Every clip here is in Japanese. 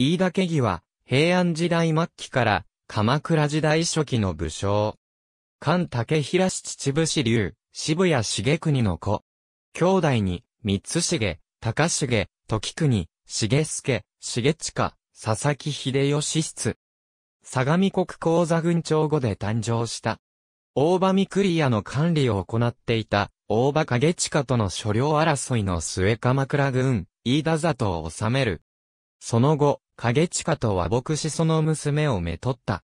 飯田家義は、平安時代末期から、鎌倉時代初期の武将。菅武平市秩父市流、渋谷重国の子。兄弟に、三つ重、高重、時国、重助、重近、佐々木秀吉室。相模国講座軍長後で誕生した。大場三栗屋の管理を行っていた、大場影近との所領争いの末鎌倉軍、飯田里を治める、その後、影近と和睦しその娘をめとった。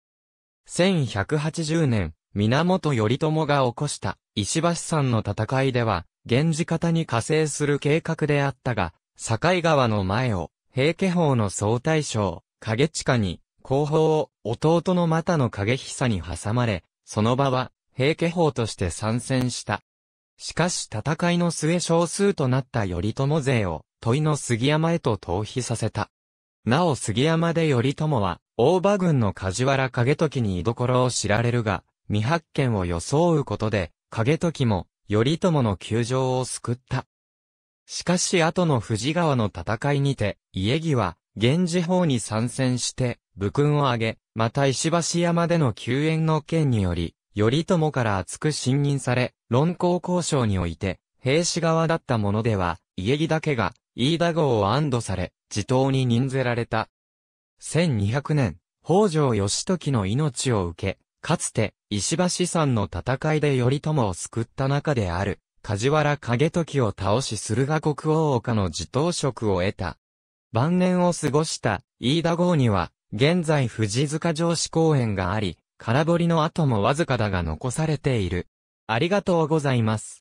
1180年、源頼朝が起こした石橋山の戦いでは、源氏方に加勢する計画であったが、境川の前を、平家法の総大将、影近に、後方を弟の又の影久に挟まれ、その場は平家法として参戦した。しかし戦いの末少数となった頼朝勢を、問いの杉山へと逃避させた。なお杉山で頼朝は、大場軍の梶原景時に居所を知られるが、未発見を装うことで、景時も、頼朝の窮状を救った。しかし後の藤川の戦いにて、家木は、源氏法に参戦して、武勲を挙げ、また石橋山での救援の件により、頼朝から厚く信任され、論功交渉において、兵士側だったものでは、家木だけが、飯田号を安堵され、自頭に任ぜられた。1200年、北条義時の命を受け、かつて、石橋山の戦いで頼朝を救った中である、梶原景時を倒し駿河国王岡の自頭職を得た。晩年を過ごした飯田郷には、現在藤塚城市公園があり、空堀の跡もわずかだが残されている。ありがとうございます。